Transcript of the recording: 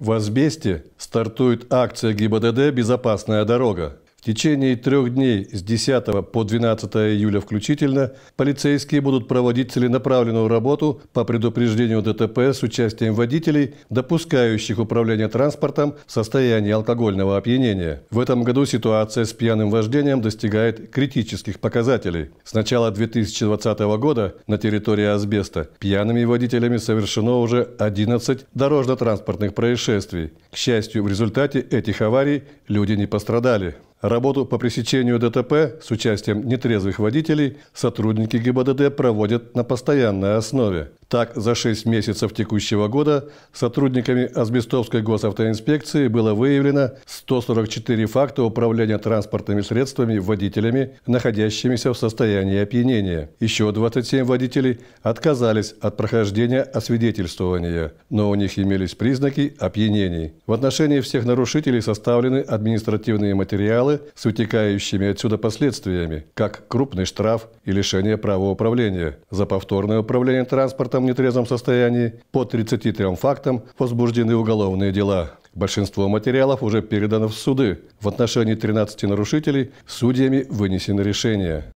В Азбесте стартует акция ГИБДД «Безопасная дорога». В течение трех дней с 10 по 12 июля включительно полицейские будут проводить целенаправленную работу по предупреждению ДТП с участием водителей, допускающих управление транспортом в состоянии алкогольного опьянения. В этом году ситуация с пьяным вождением достигает критических показателей. С начала 2020 года на территории Азбеста пьяными водителями совершено уже 11 дорожно-транспортных происшествий. К счастью, в результате этих аварий люди не пострадали. Работу по пресечению ДТП с участием нетрезвых водителей сотрудники ГИБДД проводят на постоянной основе. Так, за 6 месяцев текущего года сотрудниками Азбестовской госавтоинспекции было выявлено 144 факта управления транспортными средствами водителями, находящимися в состоянии опьянения. Еще 27 водителей отказались от прохождения освидетельствования, но у них имелись признаки опьянений. В отношении всех нарушителей составлены административные материалы с вытекающими отсюда последствиями, как крупный штраф и лишение права управления. За повторное управление транспортом в нетрезвом состоянии, по 33 фактам возбуждены уголовные дела. Большинство материалов уже передано в суды. В отношении 13 нарушителей судьями вынесены решения.